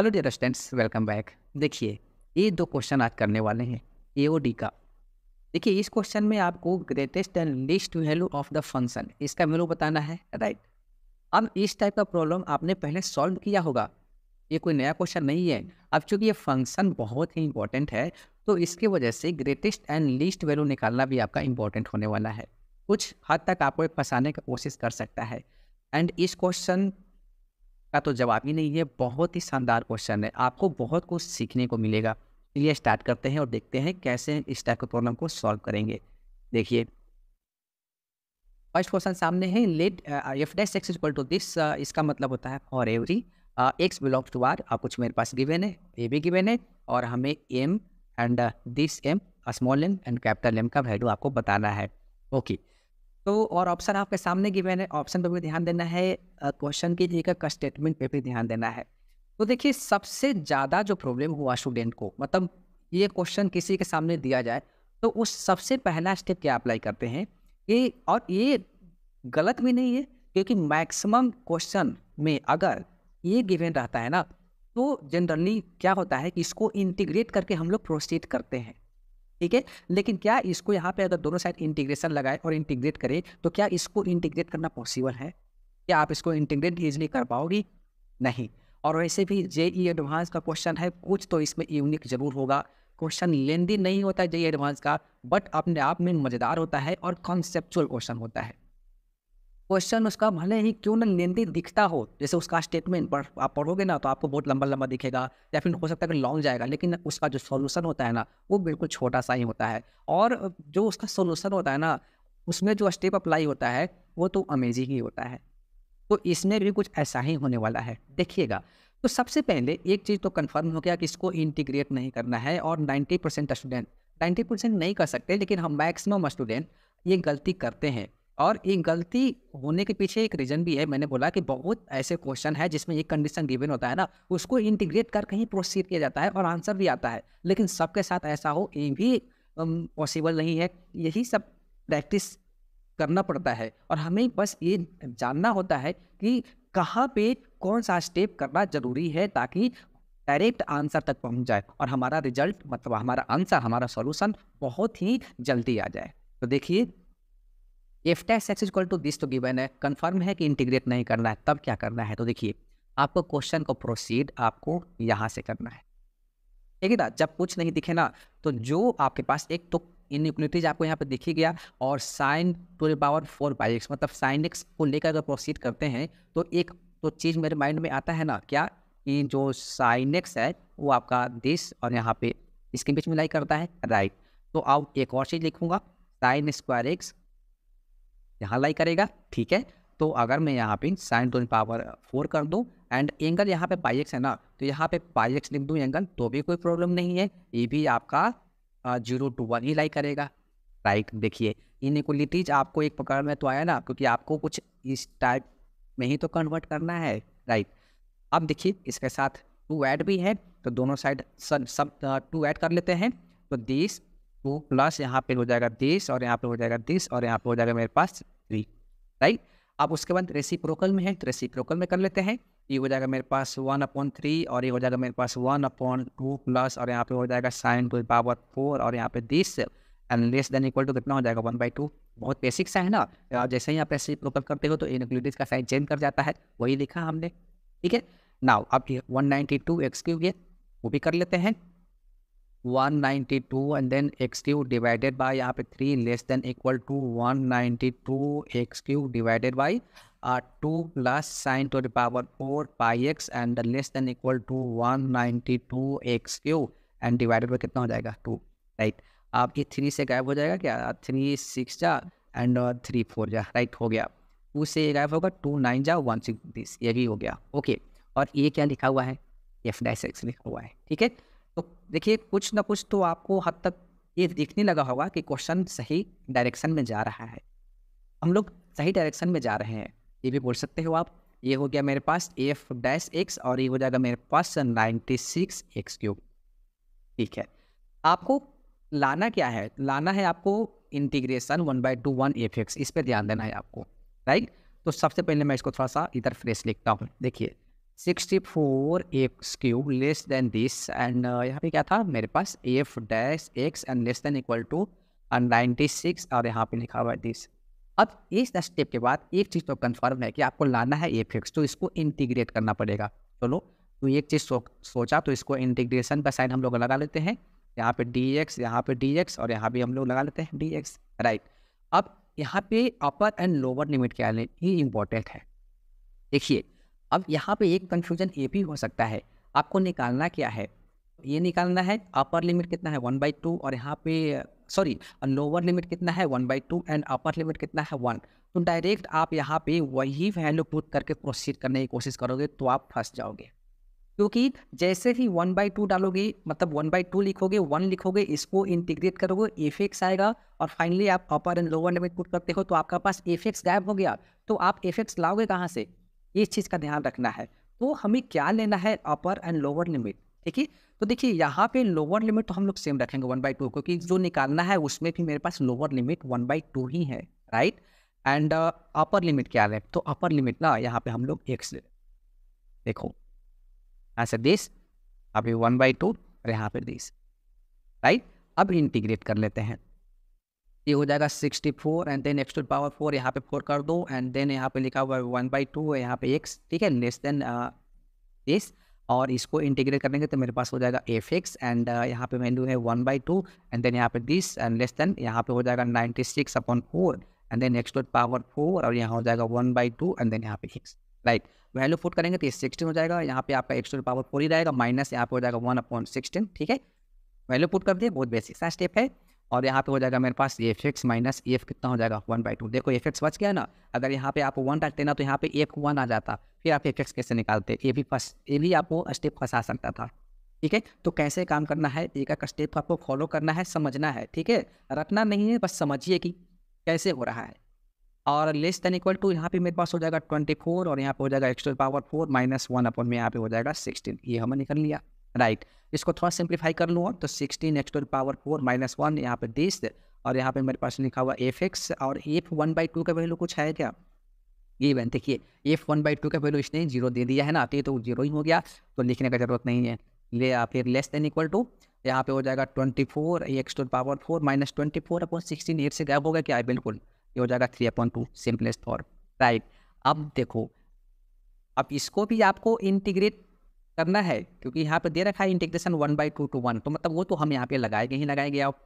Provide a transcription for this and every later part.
Hello dear students welcome back देखिए ये दो क्वेश्चन आज करने वाले हैं ए ओ डी का देखिए इस क्वेश्चन में आपको greatest and least value of the function इसका वैल्यू बताना है राइट अब इस टाइप का प्रॉब्लम आपने पहले सॉल्व किया होगा ये कोई नया क्वेश्चन नहीं है अब चूंकि ये फंक्शन बहुत ही इंपॉर्टेंट है तो इसके वजह से ग्रेटेस्ट एंड लीस्ट वैल्यू निकालना भी आपका इंपॉर्टेंट होने वाला है कुछ हद तक आपको फंसाने की कोशिश कर सकता है एंड इस क्वेश्चन का तो जवाब ही नहीं है बहुत ही शानदार क्वेश्चन है आपको बहुत कुछ सीखने को मिलेगा चलिए स्टार्ट करते हैं और देखते हैं कैसे इस टाइप के प्रॉब्लम को सॉल्व करेंगे देखिए फर्स्ट क्वेश्चन सामने है let f dash x equal to this इसका मतलब होता है for every x belong to R कुछ मेरे पास गिवेन है ए भी गिवेन है और हमें m and this m small m and capital M का वैल्यू आपको बताना है ओके okay. तो और ऑप्शन आपके सामने की है ऑप्शन पर भी ध्यान देना है क्वेश्चन की जगह का स्टेटमेंट पे भी ध्यान देना है तो देखिए सबसे ज़्यादा जो प्रॉब्लम हुआ स्टूडेंट को मतलब ये क्वेश्चन किसी के सामने दिया जाए तो उस सबसे पहला स्टेप क्या अप्लाई करते हैं ये और ये गलत भी नहीं है क्योंकि मैक्सिमम क्वेश्चन में अगर ये गिवेन रहता है ना तो जनरली क्या होता है कि इसको इंटीग्रेट करके हम लोग प्रोसीड करते हैं ठीक है लेकिन क्या इसको यहाँ पे अगर दोनों साइड इंटीग्रेशन लगाए और इंटीग्रेट करें तो क्या इसको इंटीग्रेट करना पॉसिबल है क्या आप इसको इंटीग्रेट इजली कर पाओगी नहीं और वैसे भी जे ई एडवांस का क्वेश्चन है कुछ तो इसमें यूनिक जरूर होगा क्वेश्चन लेंदी नहीं होता जे ई एडवांस का बट अपने आप में मज़ेदार होता है और कॉन्सेप्चुअल क्वेश्चन होता है क्वेश्चन उसका भले ही क्यों ना लेंदी दिखता हो जैसे उसका स्टेटमेंट पर आप पढ़ोगे ना तो आपको बहुत लंबा लंबा दिखेगा या फिर हो सकता है कि लॉन्ग जाएगा लेकिन उसका जो सोल्यूशन होता है ना वो बिल्कुल छोटा सा ही होता है और जो उसका सोल्यूशन होता है ना उसमें जो स्टेप अप्लाई होता है वो तो अमेजिंग ही होता है तो इसमें भी कुछ ऐसा ही होने वाला है देखिएगा तो सबसे पहले एक चीज़ तो कन्फर्म हो गया कि इसको इंटीग्रेट नहीं करना है और ninety percent student ninety percent नहीं कर सकते लेकिन हम मैक्सिमम स्टूडेंट ये गलती करते हैं और ये गलती होने के पीछे एक रीज़न भी है मैंने बोला कि बहुत ऐसे क्वेश्चन है जिसमें एक कंडीशन गिवन होता है ना उसको इंटीग्रेट कर कहीं प्रोसीड किया जाता है और आंसर भी आता है लेकिन सबके साथ ऐसा हो ये भी पॉसिबल नहीं है यही सब प्रैक्टिस करना पड़ता है और हमें बस ये जानना होता है कि कहाँ पे कौन सा स्टेप करना ज़रूरी है ताकि डायरेक्ट आंसर तक पहुंच जाए और हमारा रिजल्ट मतलब हमारा आंसर हमारा सॉल्यूशन बहुत ही जल्दी आ जाए तो देखिए f tax x equal to this तो गिवन है कन्फर्म है कि इंटीग्रेट नहीं करना है तब क्या करना है तो देखिए आपको क्वेश्चन को प्रोसीड आपको यहाँ से करना है ठीक है ना जब कुछ नहीं दिखे ना तो जो आपके पास एक तो इनिक्विटीज आपको यहाँ पे दिखी गया और sine to the power four by x मतलब साइन एक्स को लेकर अगर प्रोसीड करते हैं तो एक तो चीज़ मेरे माइंड में आता है ना क्या कि जो साइन एक्स है वो आपका दिस और यहाँ पे इसके बीच में लाई करता है राइट तो अब एक और चीज़ लिखूंगा साइन स्क्वायर एक्स यहाँ लाई करेगा ठीक है तो अगर मैं यहाँ पे साइन टू पावर फोर कर दूँ एंड एंगल यहाँ पे पाई एक्स है ना तो यहाँ पे पाई एक्स लिख दूँ एंगल तो भी कोई प्रॉब्लम नहीं है ये भी आपका जीरो टू वन ही लाई करेगा राइट देखिए इनिक्वलिटीज आपको एक पकड़ में तो आया ना क्योंकि आपको कुछ इस टाइप में ही तो कन्वर्ट करना है राइट अब देखिए इसके साथ टू ऐड भी है तो दोनों साइड सब टू ऐड कर लेते हैं तो दिस टू प्लस यहाँ पे हो जाएगा दिस और यहाँ पे हो जाएगा दिस और यहाँ पे हो जाएगा मेरे पास थ्री राइट अब उसके बाद रेसिप्रोकल में है तो रेसिप्रोकल में कर लेते हैं ये हो जाएगा मेरे पास वन अपॉन थ्री और ये हो जाएगा मेरे पास वन अपॉन टू प्लस और यहाँ पे हो जाएगा साइन टू पावर फोर और यहाँ पे this and less than equal to कितना हो जाएगा वन बाई टू बहुत बेसिक सा है ना तो जैसे ही आप रेसी प्रोकल करते हो तो इनक्लूडिज का साइन चेंज कर जाता है वही लिखा हमने ठीक है नाउ अब one ninety two x cube ये वो भी कर लेते हैं 192 and then x cube divided by यहाँ पे 3 less than equal to 192 x cube divided by uh, 2 plus sine to the power 4 pi x and less than equal to 192 x cube and divided by कितना हो जाएगा 2 right आप ये 3 से गायब हो जाएगा क्या 3 सिक्स जा एंड थ्री फोर जा राइट हो गया टू से गायब होगा टू नाइन जा वन सिक्स दिस ये भी हो गया ओके okay. और ये क्या लिखा हुआ है ये फ्लैश एक्स लिखा हुआ है ठीक है तो देखिए कुछ ना कुछ तो आपको हद तक ये देखने लगा होगा कि क्वेश्चन सही डायरेक्शन में जा रहा है हम लोग सही डायरेक्शन में जा रहे हैं ये भी बोल सकते हो आप ये हो गया मेरे पास एफ डैश एक्स और ये हो जाएगा मेरे पास नाइन्टी सिक्स एक्स क्यूब ठीक है आपको लाना क्या है लाना है आपको integration one by two one f x इस पर ध्यान देना है आपको राइट तो सबसे पहले मैं इसको थोड़ा सा इधर फ्रेश लिखता हूँ देखिए sixty four x cube less than this and यहाँ पे क्या था मेरे पास f dash x and less than equal to ninety six और यहाँ पे लिखा हुआ है दिस अब इस स्टेप के बाद एक चीज़ तो कंफर्म है कि आपको लाना है एफ एक्स तो इसको इंटीग्रेट करना पड़ेगा चलो तो एक चीज़ सो, सोचा तो इसको इंटीग्रेशन का साइन हम लोग लगा लेते हैं यहाँ पे डी एक्स यहाँ पे डी एक्स और यहाँ भी हम लोग लगा लेते हैं डी एक्स राइट अब यहाँ पे अपर एंड लोअर लिमिट क्या है ये इम्पोर्टेंट है देखिए अब यहाँ पे एक कन्फ्यूजन ये भी हो सकता है आपको निकालना क्या है ये निकालना है अपर लिमिट कितना है वन बाई टू और यहाँ पे सॉरी लोअर लिमिट कितना है one by two and upper limit कितना है वन तो डायरेक्ट आप यहाँ पे वही वैल्यू पुट करके प्रोसीड करने की कोशिश करोगे तो आप फंस जाओगे क्योंकि जैसे ही वन बाई टू डालोगे मतलब वन बाई टू लिखोगे वन लिखोगे इसको इंटीग्रेट करोगे एफ एक्स आएगा और फाइनली आप upper and lower limit put करते हो तो आपका पास एफ एक्स गायब हो गया तो आप एफ एक्स लाओगे कहाँ से इस चीज़ का ध्यान रखना है तो हमें क्या लेना है अपर एंड लोअर लिमिट ठीक है तो देखिए यहाँ पे लोअर लिमिट तो हम लोग सेम रखेंगे वन बाई टू क्योंकि जो निकालना है उसमें भी मेरे पास lower limit one by two ही है राइट एंड अपर लिमिट क्या है तो अपर लिमिट ना यहाँ पे हम लोग एक्स ले देखो ऐसे दिस अभी वन बाई टू और यहाँ पे दिस राइट अब इंटीग्रेट कर लेते हैं ये हो जाएगा sixty four and then x to power four यहाँ पे फोर कर दो एंड देन यहाँ पे लिखा हुआ है वन बाई टू यहाँ पे एक्स ठीक है लेस देन दिस और इसको इंटीग्रेट करेंगे तो मेरे पास हो जाएगा एफ एक्स एंड यहाँ पे वैल्यू है one by two and then यहाँ पे दिस एंड लेस देन यहाँ पे हो जाएगा ninety six upon four and then x to power four और यहाँ हो जाएगा one by two and then यहाँ पे एक्स राइट वैल्यू फुट करेंगे तो ये सिक्सटीन हो जाएगा यहाँ पे आपका एक्स टू पावर फोर ही रहेगा माइनस यहाँ पे हो जाएगा वन अपॉन सिक्सटीन ठीक है वैल्यू पुट कर दिए बहुत बेसिक सा स्टेप है और यहाँ पे हो जाएगा मेरे पास एफ एक्स माइनस एफ कितना हो जाएगा वन बाई टू देखो एफ एक्स बच गया ना अगर यहाँ पे आप वन रखते ना तो यहाँ पे एफ वन आ जाता फिर आप एफ एक्स कैसे निकालते ये भी फंस ये भी आपको स्टेप फंसा सकता था ठीक है तो कैसे काम करना है एक एक स्टेप आपको फॉलो करना है समझना है ठीक है रखना नहीं है बस समझिए कि कैसे हो रहा है और लेस देन इक्वल टू यहाँ पे मेरे पास हो जाएगा ट्वेंटी फोर और यहाँ पे हो जाएगा extra power four minus one upon में यहाँ पे हो जाएगा सिक्सटीन ये हमने निकल लिया राइट इसको थोड़ा सिंप्लीफाई कर लूँ तो sixteen x to power four minus one यहाँ पर दिस और यहाँ पे मेरे पास लिखा हुआ एफ एक्स और एफ वन बाई टू का वैल्यू कुछ है क्या ये बन देखिए एफ वन बाई टू का वैल्यू इसने जीरो दे दिया है ना आती है तो जीरो तो ही हो गया तो लिखने का जरूरत नहीं है ले फिर लेस देन इक्वल टू यहाँ पे हो जाएगा twenty four x to power four minus twenty four upon sixteen eight से गैप होगा क्या बिल्कुल ये हो जाएगा three upon two simplest for right अब देखो अब इसको भी आपको इंटीग्रेट करना है क्योंकि यहाँ पे दे रखा है integration one by two two one तो मतलब वो तो हम यहाँ पे लगाएंगे ही लगाएंगे आप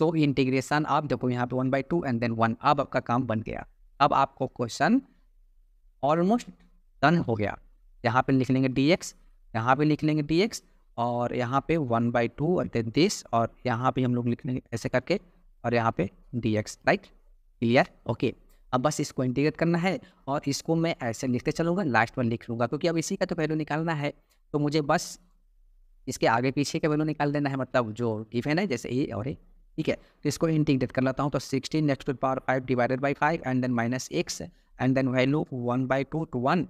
सो इंटीग्रेशन आप देखो यहाँ पे one by two and then one अब आपका काम बन गया अब आपको क्वेश्चन ऑलमोस्ट डन हो गया यहाँ पे लिख लेंगे डी एक्स यहाँ पे लिख लेंगे डी एक्स और यहाँ पे one by two and then this और यहाँ पे हम लोग लिख लेंगे ऐसे करके और यहाँ पे d x right clear okay अब बस इसको इंटीग्रेट करना है और इसको मैं ऐसे लिखते चलूँगा लास्ट में लिख लूँगा क्योंकि अब इसी का तो वैल्यू निकालना है तो मुझे बस इसके आगे पीछे का वैल्यू निकाल देना है मतलब जो गिवन है जैसे ए और ए ठीक है तो इसको इंटीग्रेट कर लेता हूँ तो sixteen next to power five divided by five and then minus x and then value one by two two one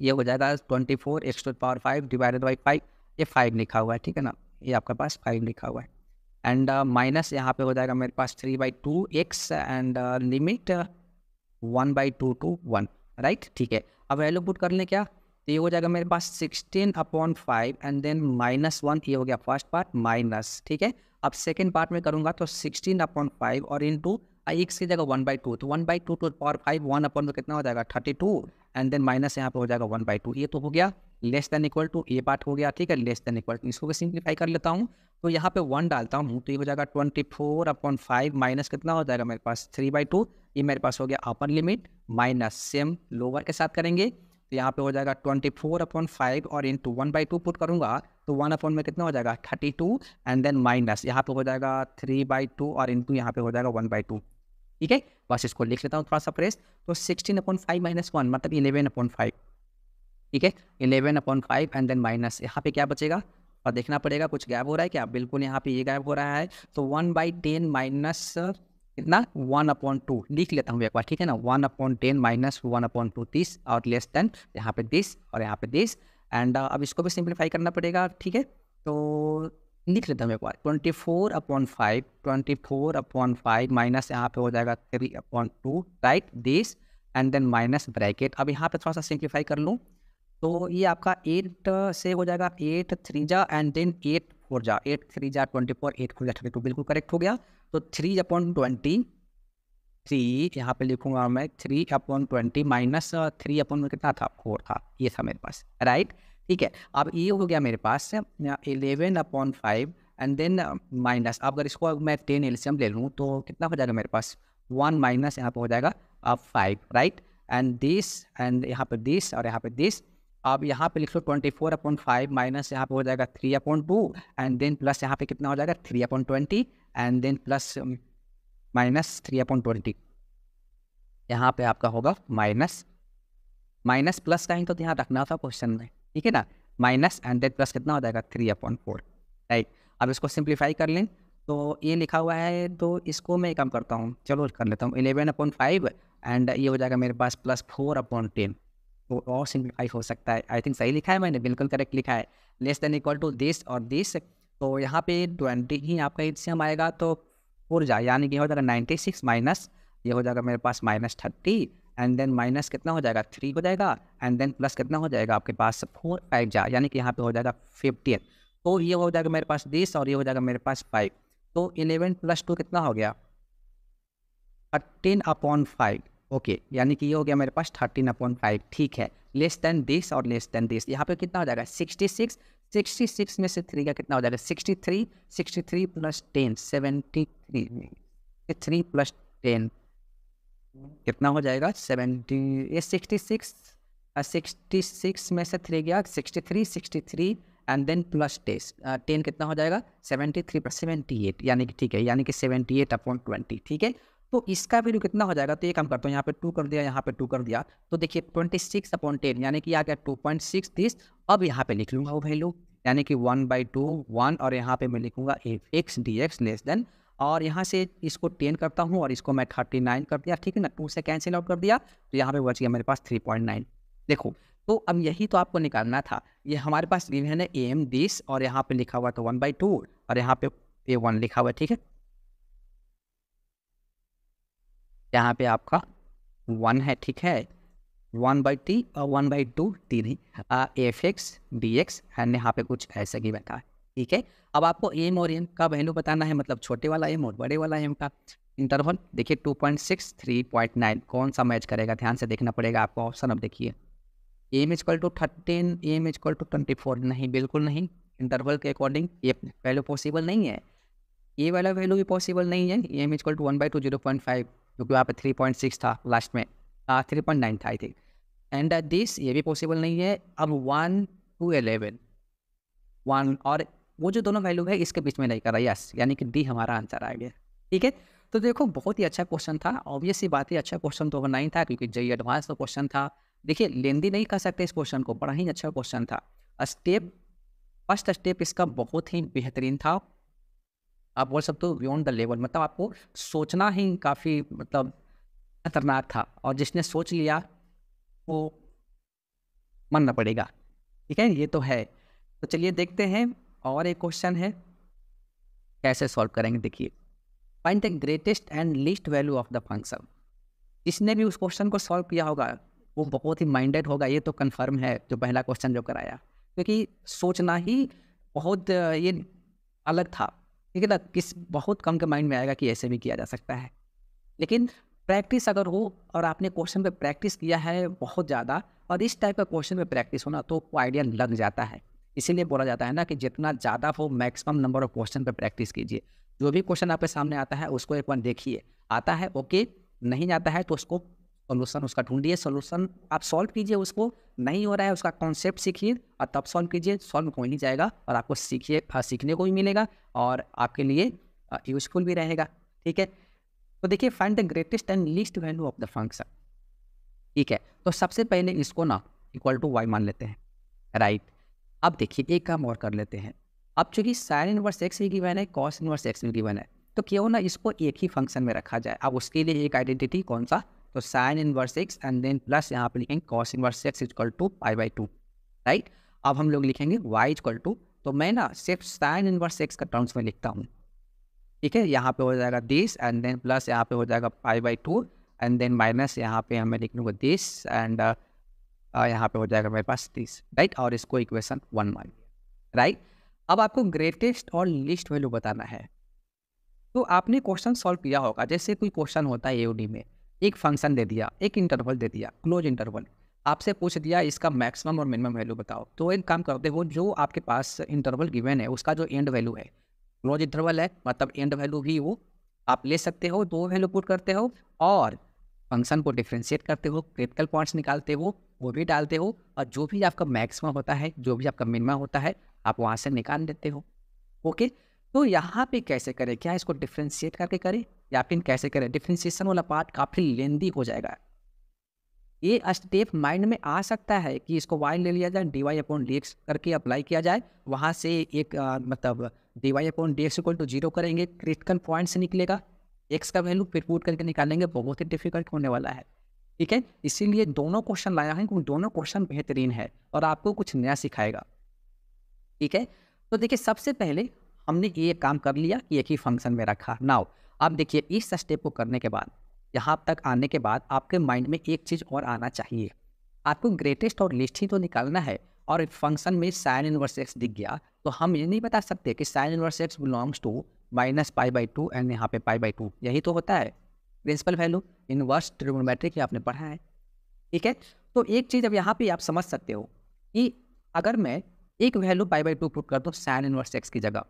ये हो जाएगा twenty four x to power five divided by five ये फाइव लिखा हुआ है ठीक है ना ये आपके पास फाइव लिखा हुआ है एंड माइनस uh, यहाँ पे हो जाएगा मेरे पास three by two x and limit one by two two one right ठीक है अब वैल्यू पुट कर लें क्या तो ये हो जाएगा मेरे पास sixteen upon five and then minus one ये हो गया फर्स्ट पार्ट माइनस ठीक है अब सेकेंड पार्ट में करूँगा तो सिक्सटीन अपॉन फाइव और इन टू एक्स की जगह वन बाई टू तो one by two two power five one upon two कितना हो जाएगा thirty two and then minus यहाँ पे हो जाएगा वन बाई टू ये तो हो गया लेस देन इक्वल टू ये पार्ट हो गया ठीक है लेस देन इक्वल टू इसको भी सिंप्लीफाई कर लेता हूँ तो यहाँ पे वन डालता हूँ तो ये हो जाएगा twenty four upon five minus कितना हो जाएगा मेरे पास थ्री बाई टू ये मेरे पास हो गया upper limit minus same lower के साथ करेंगे तो यहाँ पे हो जाएगा ट्वेंटी फोर अपॉन फाइव और in to one by two put करूँगा तो वन अपॉन में कितना हो जाएगा thirty two and then minus यहाँ पे हो जाएगा थ्री बाई टू और इन टू यहाँ पे हो जाएगा वन बाई टू ठीक है बस इसको लिख लेता हूँ थोड़ा सा प्रेस तो sixteen upon five minus one मतलब इलेवन अपॉन फाइव ठीक है eleven upon five and then minus यहाँ पे क्या बचेगा और देखना पड़ेगा कुछ गैप हो रहा है क्या बिल्कुल यहाँ पे ये यह गैप हो रहा है तो वन बाई टेन माइनस कितना वन अपॉइंट टू लिख लेता हूँ एक बार ठीक है ना one upon ten minus one upon two तीस और लेस देन यहाँ पे दिस और यहाँ पे दिस एंड uh, अब इसको भी सिंप्लीफाई करना पड़ेगा ठीक है तो लिख लेता हूँ एक बार twenty four upon five twenty four upon five minus यहाँ पे हो जाएगा three upon two right this and then minus bracket अब यहाँ पे थोड़ा सा सिंप्लीफाई कर लूँ तो ये आपका एट uh, से हो जाएगा एट थ्री जा एंड देन एट फोर जा एट थ्री जा ट्वेंटी फोर एट फोर जा थर्टी टू तो बिल्कुल करेक्ट हो गया तो थ्री अपॉन ट्वेंटी थ्री यहाँ पे लिखूंगा मैं three upon twenty minus three upon कितना था फोर था ये था मेरे पास राइट ठीक है अब ये हो गया मेरे पास eleven upon five and then minus अब अगर इसको मैं टेन एल्सियम ले लूँ तो कितना हो जाएगा मेरे पास वन माइनस यहाँ पर हो जाएगा अब five right and this and यहाँ पे दिस और यहाँ पे दिस अब यहाँ पे लिख लो twenty four upon five minus यहाँ पे हो जाएगा three upon two and then plus यहाँ पे कितना हो जाएगा three upon twenty and then plus minus three upon twenty यहाँ पे आपका होगा माइनस माइनस प्लस का ही तो ध्यान रखना था क्वेश्चन में ठीक है ना माइनस एंड देन प्लस कितना हो जाएगा थ्री अपॉन फोर राइट अब इसको सिंप्लीफाई कर लें तो ये लिखा हुआ है तो इसको मैं कम करता हूँ चलो कर लेता हूँ इलेवन अपॉन फाइव एंड ये हो जाएगा मेरे पास प्लस फोर अपॉन टेन तो और सिंप्लीफाई हो सकता है आई थिंक सही लिखा है मैंने बिल्कुल करेक्ट लिखा है less than equal to this और दिस तो यहाँ पे ट्वेंटी ही आपका एच आएगा तो फोर जा यानी कि हो जाएगा नाइन्टी सिक्स माइनस ये हो जाएगा मेरे पास minus thirty and then minus कितना हो जाएगा थ्री हो जाएगा एंड देन प्लस कितना हो जाएगा आपके पास फोर फाइव जा यानी कि यहाँ पे हो जाएगा फिफ्टीन तो ये हो जाएगा मेरे पास दिस और ये हो जाएगा मेरे पास फाइव तो इलेवन प्लस टू कितना हो गया थर्टीन अपॉन फाइव ओके यानी कि ये हो गया मेरे पास थर्टीन अपॉन फाइव ठीक है लेस देन दिस और लेस देन दिस यहाँ पे कितना हो जाएगा सिक्सटी सिक्स सिक्सटी सिक्स में से थ्री का कितना हो जाएगा sixty three sixty three plus ten seventy three three plus ten कितना हो जाएगा सेवेंटी ये सिक्सटी सिक्स सिक्सटी सिक्स में से थ्री गया sixty three sixty three and then plus टेस टेन कितना हो जाएगा seventy three plus seventy eight यानी कि ठीक है यानी कि सेवेंटी एट अपॉन ट्वेंटी ठीक है तो इसका वैल्यू कितना हो जाएगा तो ये काम करता हूँ यहाँ पे टू कर दिया यहाँ पे टू कर दिया तो देखिए ट्वेंटी सिक्स अपॉइंट टेन यानी कि आ गया टू पॉइंट सिक्स दिस अब यहाँ पे लिख लूंगा वो वैल्यू यानी कि वन बाई टू वन और यहाँ पे मैं लिखूंगा f x d x less than और यहाँ से इसको टेन करता हूँ और इसको मैं थर्टी नाइन कर दिया ठीक है ना टू से कैंसिल आउट कर दिया तो यहाँ पे बच गया मेरे पास थ्री पॉइंट नाइन देखो तो अब यही तो आपको निकालना था ये हमारे पास रिविजन है ए एम दिस और यहाँ पे लिखा हुआ तो वन बाई टू और यहाँ पे ए वन लिखा हुआ है ठीक है यहाँ पे आपका वन है ठीक है वन बाई टी और वन बाई टू टी नहीं f x d x and यहाँ पे कुछ ऐसे ही बैठा है ठीक है अब आपको एम और एम का वैल्यू बताना है मतलब छोटे वाला एम और बड़े वाला एम का इंटरवल देखिए two point six three point nine कौन सा मैच करेगा ध्यान से देखना पड़ेगा आपको ऑप्शन अब देखिए m is equal to thirteen m is equal to twenty four नहीं बिल्कुल नहीं इंटरवल के अकॉर्डिंग ये वैल्यू पॉसिबल नहीं है ये वाला वैल्यू भी पॉसिबल नहीं है m is equal to one by two zero point five क्योंकि वहाँ पर थ्री पॉइंट सिक्स था लास्ट में थ्री पॉइंट नाइन था I think and at this ये भी पॉसिबल नहीं है अब वन टू एलेवन वन और वो जो दोनों वैल्यू है इसके बीच में नहीं कर रहा यस यानी कि डी हमारा आंसर आ गया ठीक है तो देखो बहुत ही अच्छा क्वेश्चन था ऑब्वियस ही बात ही अच्छा क्वेश्चन तो नहीं था क्योंकि जय एडवांस तो क्वेश्चन था देखिए लेंदी नहीं कर सकते इस क्वेश्चन को बड़ा ही अच्छा क्वेश्चन था स्टेप फर्स्ट स्टेप इसका बहुत ही बेहतरीन था आप बोल सकते हो बियॉन्ड द लेवल मतलब आपको सोचना ही काफ़ी मतलब खतरनाक था और जिसने सोच लिया वो मानना पड़ेगा ठीक है ये तो है तो चलिए देखते हैं और एक क्वेश्चन है कैसे सॉल्व करेंगे देखिए find the greatest and least value of the function जिसने भी उस क्वेश्चन को सॉल्व किया होगा वो बहुत ही माइंडेड होगा ये तो कन्फर्म है जो पहला क्वेश्चन जो कराया क्योंकि सोचना ही बहुत ये अलग था ठीक है ना किस बहुत कम के माइंड में आएगा कि ऐसे भी किया जा सकता है लेकिन प्रैक्टिस अगर हो और आपने क्वेश्चन पे प्रैक्टिस किया है बहुत ज़्यादा और इस टाइप का क्वेश्चन पे प्रैक्टिस होना तो आइडिया लग जाता है इसीलिए बोला जाता है ना कि जितना ज़्यादा हो मैक्सिमम नंबर ऑफ क्वेश्चन पे प्रैक्टिस कीजिए जो भी क्वेश्चन आपके सामने आता है उसको एक बार देखिए आता है ओके नहीं आता है तो उसको सोल्यूशन उसका ढूंढिए सोल्यूशन आप सॉल्व कीजिए उसको नहीं हो रहा है उसका कॉन्सेप्ट सीखिए और तब सॉल्व कीजिए सॉल्व हो ही जाएगा और आपको सीखिए सीखने को भी मिलेगा और आपके लिए यूजफुल भी रहेगा ठीक है तो देखिए find the greatest and least value of the function ठीक है तो सबसे पहले इसको ना इक्वल टू वाई मान लेते हैं राइट अब देखिए एक काम और कर लेते हैं अब चूंकि साइन इनवर्स एक्स भी गिवन है कॉस इनवर्स एक्स भी गिवन है तो क्यों ना इसको एक ही फंक्शन में रखा जाए अब उसके लिए एक आइडेंटिटी कौन सा तो sine inverse x and then plus यहाँ पर लिखेंगे cos inverse x equal to pi by two right अब हम लोग लिखेंगे वाई इक्वल टू तो मैं ना सिर्फ साइन इनवर्स एक्स का टर्म्स में लिखता हूँ ठीक है यहाँ पे हो जाएगा दिस एंड देन प्लस यहाँ पे हो जाएगा pi by two and then minus यहाँ पे हमें लिखने को दिस एंड uh, uh, यहाँ पे हो जाएगा मेरे पास दिस राइट और इसको इक्वेशन वन मान लिया राइट अब आपको ग्रेटेस्ट और लिस्ट वैल्यू बताना है तो आपने क्वेश्चन सॉल्व किया होगा जैसे कोई क्वेश्चन होता है ए में एक फंक्शन दे दिया एक इंटरवल दे दिया क्लोज इंटरवल आपसे पूछ दिया इसका मैक्सिमम और मिनिमम वैल्यू बताओ तो एक काम करते हो जो आपके पास इंटरवल गिवन है उसका जो एंड वैल्यू है क्लोज इंटरवल है मतलब एंड वैल्यू भी वो आप ले सकते हो दो वैल्यू पुट करते हो और फंक्शन को डिफ्रेंशिएट करते हो क्रिटिकल पॉइंट्स निकालते हो वो भी डालते हो और जो भी आपका मैक्सिमम होता है जो भी आपका मिनिमम होता है आप वहाँ से निकाल देते हो ओके तो यहाँ पे कैसे करें क्या इसको डिफ्रेंशिएट करके करें या फिर कैसे करें डिफ्रेंशिएशन वाला पार्ट काफ़ी लेंदी हो जाएगा ये स्टेप माइंड में आ सकता है कि इसको वाई ले लिया जाए d y upon d x करके अप्लाई किया जाए वहाँ से एक आ, मतलब d y upon d x equal to zero करेंगे क्रिटिकल पॉइंट से निकलेगा एक्स का वैल्यू फिर पुट करके निकालेंगे बहुत ही डिफिकल्ट होने वाला है ठीक है इसीलिए दोनों क्वेश्चन लाया है क्योंकि दोनों क्वेश्चन बेहतरीन है और आपको कुछ नया सिखाएगा ठीक है तो देखिए सबसे पहले हमने ये काम कर लिया कि एक ही फंक्शन में रखा नाउ अब देखिए इस स्टेप को करने के बाद यहाँ तक आने के बाद आपके माइंड में एक चीज़ और आना चाहिए आपको ग्रेटेस्ट और लिस्ट ही तो निकालना है और फंक्शन में साइन इनवर्स एक्स दिख गया तो हम ये नहीं बता सकते कि sine inverse x belongs to minus pi by two and यहाँ पे पाई बाई टू यही तो होता है प्रिंसिपल वैल्यू इनवर्स ट्रिग्नोमेट्रिक आपने पढ़ा है ठीक है तो एक चीज़ अब यहाँ पे आप समझ सकते हो कि अगर मैं एक value pi by two put कर दूँ साइन इनवर्स एक्स की जगह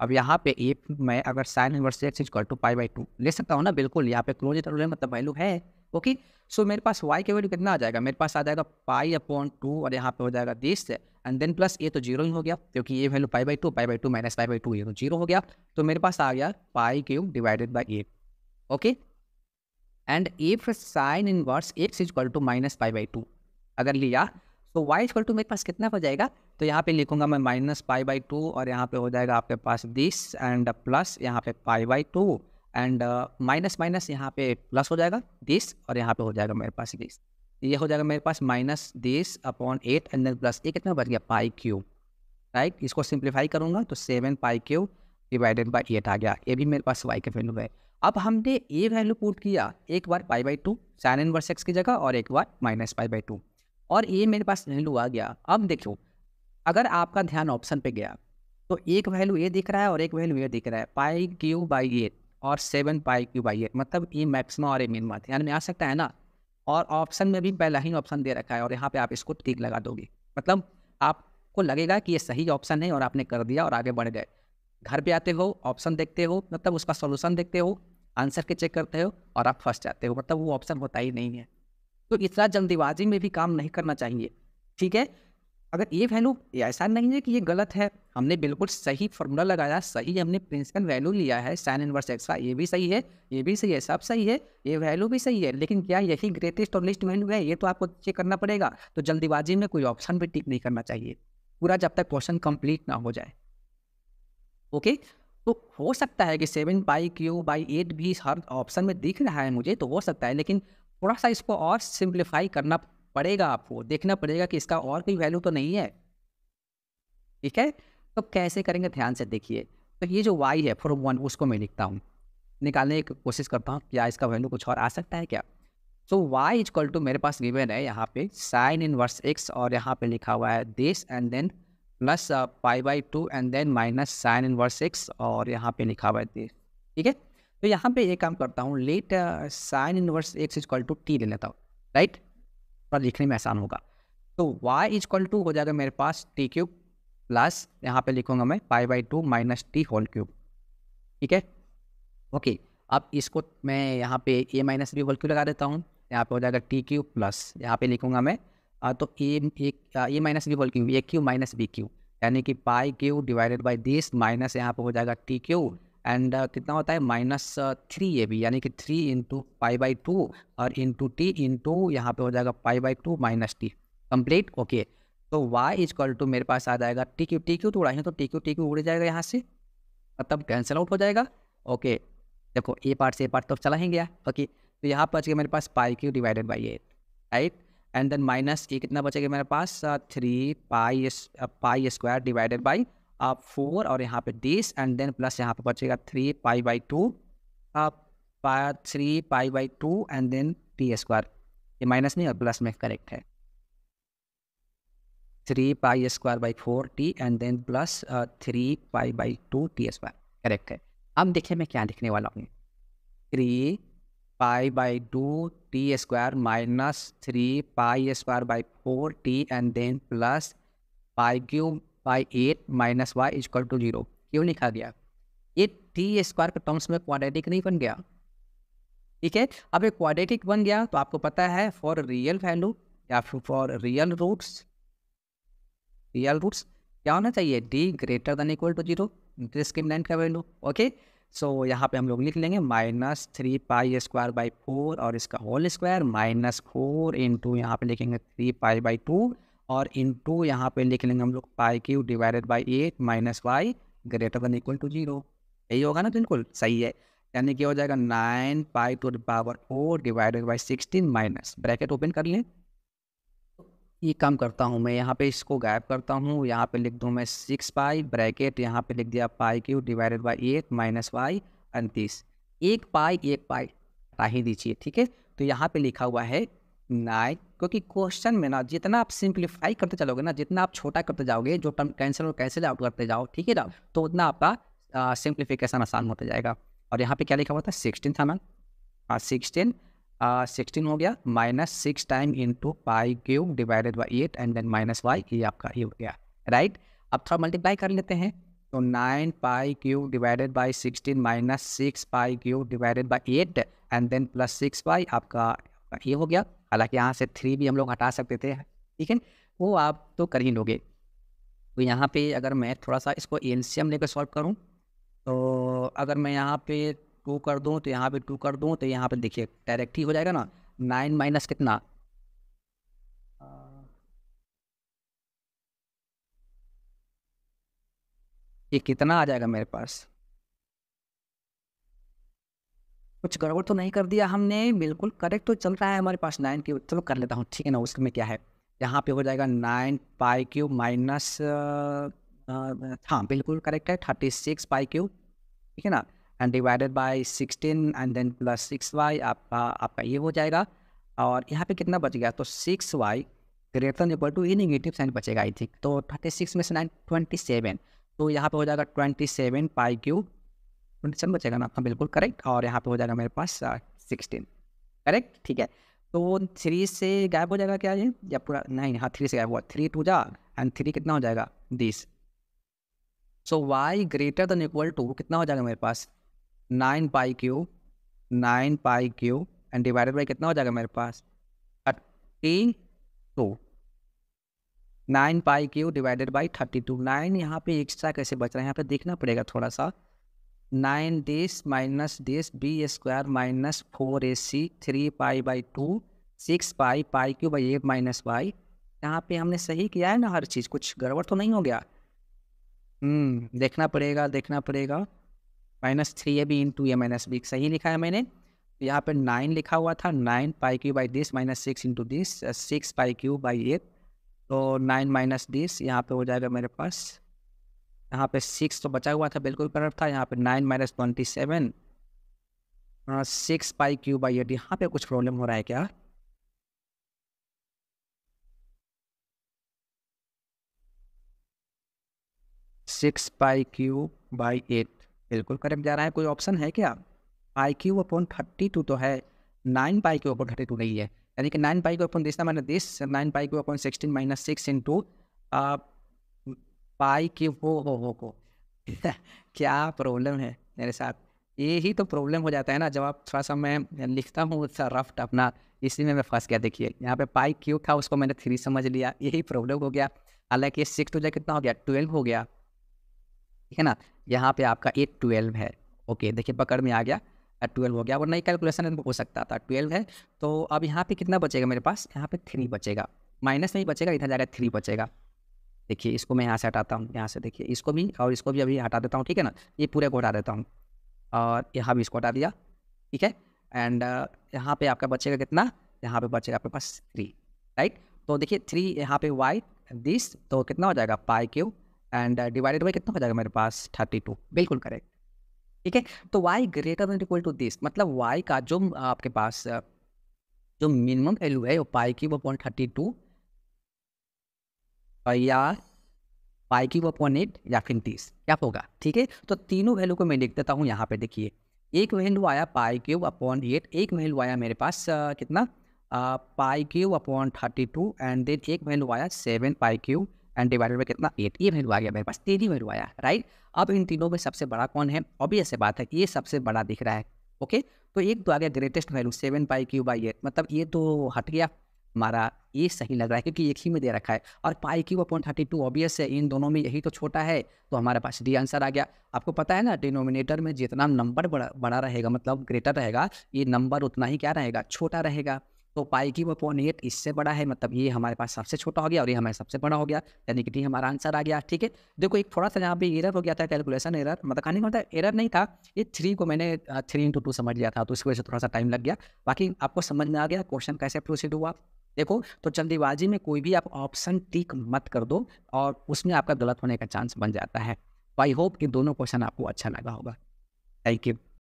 अब यहाँ पे ए मैं अगर sine inverse x is to pi by two ले सकता हूँ ना बिल्कुल यहाँ पे क्लोज टर्म मतलब वैल्यू है ओके सो मेरे पास वाई के वैल्यू कितना आ जाएगा मेरे पास आ जाएगा पाई अपॉन टू और यहाँ पे हो जाएगा this and then plus a तो जीरो ही हो गया क्योंकि ये value pi by two pi by two minus pi by two ये तो जीरो हो गया तो मेरे पास आ गया pi cube divided by a okay and if sine inverse x is to minus pi by two अगर लिया तो वाई इज टू मेरे पास कितना हो जाएगा तो यहाँ पे लिखूंगा मैं माइनस पाई बाई टू और यहाँ पे हो जाएगा आपके पास दिस एंड प्लस यहाँ पे pi by two and minus minus यहाँ पे प्लस हो जाएगा दिस और यहाँ पे हो जाएगा मेरे पास दिस ये हो जाएगा मेरे पास minus this upon eight and then plus ये कितना बच गया पाई क्यू राइट इसको सिंप्लीफाई करूंगा तो seven pi cube divided by eight आ गया ये भी मेरे पास वाई के वैल्यू है अब हमने ये वैल्यू पुट किया एक बार pi by two sine inverse x की जगह और एक बार माइनस पाई बाई टू और ये मेरे पास वैल्यू आ गया अब देखो अगर आपका ध्यान ऑप्शन पे गया तो एक वैल्यू ये दिख रहा है और एक वैल्यू ये दिख रहा है पाई क्यू बाई एट और seven pi cube by eight मतलब ए मैक्सिमा और ए मिनिमा ध्यान में आ सकता है ना और ऑप्शन में भी पहला ही ऑप्शन दे रखा है और यहाँ पे आप इसको टिक लगा दोगे मतलब आपको लगेगा कि ये सही ऑप्शन है और आपने कर दिया और आगे बढ़ गए घर पे आते हो ऑप्शन देखते हो मतलब उसका सोल्यूशन देखते हो आंसर के चेक करते हो और आप फंस जाते हो मतलब वो ऑप्शन होता ही नहीं है तो इतना जल्दीबाजी में भी काम नहीं करना चाहिए ठीक है अगर ये वैल्यू ऐसा नहीं है कि ये गलत है हमने बिल्कुल सही फॉर्मूला लगाया सही हमने प्रिंसिपल वैल्यू लिया है साइन इनवर्स एक्स का ये भी सही है ये भी सही है सब सही है ये वैल्यू भी सही है लेकिन क्या यही ग्रेटेस्ट और लिस्ट वैल्यू है ये तो आपको चेक करना पड़ेगा तो जल्दीबाजी में कोई ऑप्शन भी टिक नहीं करना चाहिए पूरा जब तक क्वेश्चन कंप्लीट ना हो जाए ओके तो हो सकता है कि seven by cube by eight भी हर ऑप्शन में दिख रहा है मुझे तो हो सकता है लेकिन थोड़ा सा इसको और सिंप्लीफाई करना पड़ेगा आपको देखना पड़ेगा कि इसका और कोई वैल्यू तो नहीं है ठीक है तो कैसे करेंगे ध्यान से देखिए तो ये जो वाई है फोर वन उसको मैं लिखता हूँ निकालने की कोशिश करता हूँ क्या इसका वैल्यू कुछ और आ सकता है क्या सो वाई इजक्वल टू मेरे पास गिवन है यहाँ पे साइन इन वर्स एक्स और यहाँ पे लिखा हुआ है this and then plus pi by two and then minus sine inverse x और यहाँ पे लिखा हुआ है दिस ठीक है तो यहाँ पे ये काम करता हूँ let sine inverse x equal to t ले लेता हूँ राइट थोड़ा लिखने में आसान होगा तो y इज इक्वल टू हो जाएगा मेरे पास टी क्यूब प्लस यहाँ पे लिखूंगा मैं pi by two minus t whole cube ठीक है ओके अब इसको मैं यहाँ पे a minus b whole cube लगा देता हूँ यहाँ पे हो जाएगा टी क्यूब प्लस यहाँ पे लिखूंगा मैं आ, तो a a minus b whole cube a cube minus b cube यानी कि pi cube divided by this minus यहाँ पे हो जाएगा टी क्यू एंड uh, कितना होता है माइनस थ्री ए बी यानी कि three into pi by two और इंटू टी इंटू यहाँ पर हो जाएगा pi by two minus t complete okay तो वाई इज कॉल टू मेरे पास आ जाएगा टी क्यू टी क्यू तो उड़ाएंगे तो टी क्यू टी क्यू उड़ जाएगा यहाँ से मतलब कैंसिल आउट हो जाएगा ओके देखो ए पार्ट से ए पार्ट तो चला ही गया ओके तो यहाँ पर बच गया मेरे पास pi cube divided by eight right and then minus a कितना बचेगा मेरे पास three pi pi square divided by आप फोर और यहाँ पे डेज एंड देन प्लस यहाँ पे बचेगा थ्री पाई बाई टू आप three pi by two and then t square ये माइनस नहीं और प्लस में करेक्ट है three pi square by four t and then plus three pi by two t square correct है अब देखिए मैं क्या लिखने वाला हूँ three pi by two t square minus three pi square by four t and then plus pi cube by eight minus Y is equal to zero क्यों लिखा गया ये टी स्क्वायर के टर्म्स में क्वाड्रेटिक नहीं बन गया ठीक है अब ये क्वाड्रेटिक बन गया तो आपको पता है फॉर रियल वैल्यू या फिर for real roots real roots क्या होना चाहिए d greater than equal to zero discriminant का वैल्यू ओके सो so, यहाँ पे हम लोग लिख लेंगे minus three pi square by four और इसका whole square minus four into यहाँ पे लिखेंगे थ्री पाई बाई टू और इन टू यहाँ पे लिख लेंगे हम लोग pi cube divided by eight minus y greater than equal to zero यही होगा ना बिल्कुल सही है यानी क्या हो जाएगा nine pi to power four divided by sixteen minus bracket open कर लें ये काम करता हूँ मैं यहाँ पे इसको गायब करता हूँ यहाँ पे लिख दूँ मैं सिक्स पाई ब्रैकेट यहाँ पे लिख दिया pi cube divided by eight minus y अनतीस एक पाई एक पाई हटा ही दीजिए ठीक है तो यहाँ पे लिखा हुआ है नाइट क्योंकि क्वेश्चन में ना जितना आप सिंप्लीफाई करते चलोगे ना जितना आप छोटा करते जाओगे जो टर्म कैंसिल और कैंसिल आउट करते जाओ ठीक है ना तो उतना आपका सिंप्लीफिकेशन आसान होता जाएगा और यहाँ पे क्या लिखा हुआ था सिक्सटीन था मैम सिक्सटीन सिक्सटीन हो गया minus six time into pi cube divided by eight and then minus y ये आपका ये हो गया राइट अब थोड़ा मल्टीप्लाई कर लेते हैं तो nine pi cube divided by sixteen minus six pi cube divided by eight and then plus six y आपका ये हो गया हालांकि यहाँ से थ्री भी हम लोग हटा सकते थे ठीक है वो आप तो कर ही लोगे तो यहाँ पे अगर मैं थोड़ा सा इसको ए एन सी एम लेकर सॉल्व करूँ तो अगर मैं यहाँ पे टू कर दूँ तो यहाँ पे टू कर दूँ तो यहाँ पे देखिए डायरेक्ट ही हो जाएगा ना नाइन माइनस कितना ये कितना आ जाएगा मेरे पास कुछ गड़बड़ तो नहीं कर दिया हमने बिल्कुल करेक्ट तो चल रहा है हमारे पास नाइन क्यूब चलो कर लेता हूँ ठीक है ना उसमें क्या है यहाँ पे हो जाएगा नाइन पाई क्यूब माइनस हाँ बिल्कुल करेक्ट है थर्टी सिक्स पाई क्यूब ठीक है ना and divided by sixteen and then plus six y आपका आपका ये हो जाएगा और यहाँ पे कितना बच गया तो six y greater than equal to ये निगेटिव साइन बचेगा आई थिंक तो थर्टी सिक्स में से नाइन ट्वेंटी सेवन तो यहाँ पे हो जाएगा twenty seven pi cube twenty seven बचेगा ना आपका बिल्कुल करेक्ट और यहाँ पे हो जाएगा मेरे पास सिक्सटीन करेक्ट ठीक है तो थ्री से गायब हो जाएगा क्या ये या पूरा नहीं हाँ थ्री से गायब हुआ थ्री टू जा एंड थ्री कितना हो जाएगा this so y greater than equal to कितना हो जाएगा मेरे पास nine pi cube nine pi cube and divided by कितना हो जाएगा मेरे पास thirty two nine pi cube divided by thirty two nine यहाँ पे एक्स्ट्रा कैसे बच रहा है यहाँ पे देखना पड़ेगा थोड़ा सा नाइन डेस minus this b square minus four a c three pi by two six pi pi cube by eight minus pi यहाँ पे हमने सही किया है ना हर चीज़ कुछ गड़बड़ तो नहीं हो गया हम्म, देखना पड़ेगा देखना पड़ेगा minus three a b into a minus b सही लिखा है मैंने यहाँ पे नाइन लिखा हुआ था nine pi cube by this minus six into this six pi cube by eight तो नाइन माइनस दिस यहाँ पे हो जाएगा मेरे पास यहाँ पे सिक्स तो बचा हुआ था बिल्कुल करेक्ट था यहाँ पे nine minus twenty seven six pi cube by eight यहाँ पे कुछ प्रॉब्लम हो रहा है क्या six pi cube by eight बिल्कुल करेक्ट जा रहा है कोई ऑप्शन है क्या pi cube upon thirty two तो है nine pi cube upon thirty two नहीं है यानी कि nine pi cube upon this minus this nine pi cube upon sixteen minus six into pi के वो वो वो को क्या प्रॉब्लम है मेरे साथ ये ही तो प्रॉब्लम हो जाता है ना जब आप थोड़ा सा मैं लिखता हूँ रफ्ट अपना इसी में मैं फंस गया देखिए यहाँ पे पाई क्यू था उसको मैंने थ्री समझ लिया यही प्रॉब्लम हो गया हालांकि सिक्स हो तो जाए कितना हो गया ट्वेल्व हो गया ठीक है ना यहाँ पे आपका एट ट्वेल्व है ओके देखिए पकड़ में आ गया ट्वेल्व हो गया और नई कैलकुलेशन हो सकता था ट्वेल्व है तो अब यहाँ पे कितना बचेगा मेरे पास यहाँ पे थ्री बचेगा माइनस नहीं बचेगा इधर जाएगा थ्री बचेगा देखिए इसको मैं यहाँ से हटाता हूँ यहाँ से देखिए इसको भी और इसको भी अभी हटा देता हूँ ठीक है ना ये पूरे को हटा देता हूँ और यहाँ भी इसको हटा दिया ठीक है एंड यहाँ पे आपका बचेगा कितना यहाँ पे बचेगा आपके पास थ्री राइट तो देखिए थ्री यहाँ पे वाई दिस तो कितना हो जाएगा pi cube and divided by कितना हो जाएगा मेरे पास थर्टी टू बिल्कुल करेक्ट ठीक है तो y greater than equal to this मतलब वाई का जो आपके पास जो मिनिमम वैल्यू है वो pi cube point thirty two या पाई की अपॉन एट या फिर तीस क्या होगा ठीक है तो तीनों वैल्यू को मैं लिख देता हूँ यहाँ पे देखिए एक वैल्यू आया पाई क्यूब अपॉन एट एक वैल्यू आया मेरे पास आ, कितना आ, pi cube upon thirty two and then एक वैल्यू आया seven pi cube and divided by कितना एट ये वैल्यू आ गया मेरे पास तीन ही वैल्यू आया राइट अब इन तीनों में सबसे बड़ा कौन है ऑब्वियस बात है ये सबसे बड़ा दिख रहा है ओके तो एक तो आ गया greatest value seven pi cube by eight मतलब ये तो हट गया हमारा ये सही लग रहा है क्योंकि एक ही में दे रखा है और pi Q a point thirty two obvious है इन दोनों में यही तो छोटा है तो हमारे पास डी आंसर आ गया आपको पता है ना डिनोमिनेटर में जितना नंबर बड़ा बड़ा रहेगा मतलब ग्रेटर रहेगा ये नंबर उतना ही क्या रहेगा छोटा रहेगा तो पाई क्यूब अपॉन एट इससे बड़ा है मतलब ये हमारे पास सबसे छोटा हो गया और ये हमारे सबसे बड़ा हो गया यानी कि डी हमारा आंसर आ गया ठीक है देखो एक थोड़ा सा यहाँ पे एरर हो गया था कैलकुलेशन एरर मतलब कहानी मतलब एरर नहीं था ये थ्री को मैंने थ्री इंटू टू समझ लिया था तो इसकी वजह से थोड़ा सा टाइम लग गया बाकी आपको समझ में आ गया क्वेश्चन कैसे प्रोसीड हुआ देखो तो जल्दीबाजी में कोई भी आप ऑप्शन टिक मत कर दो और उसमें आपका गलत होने का चांस बन जाता है आई होप कि दोनों क्वेश्चन आपको अच्छा लगा होगा थैंक यू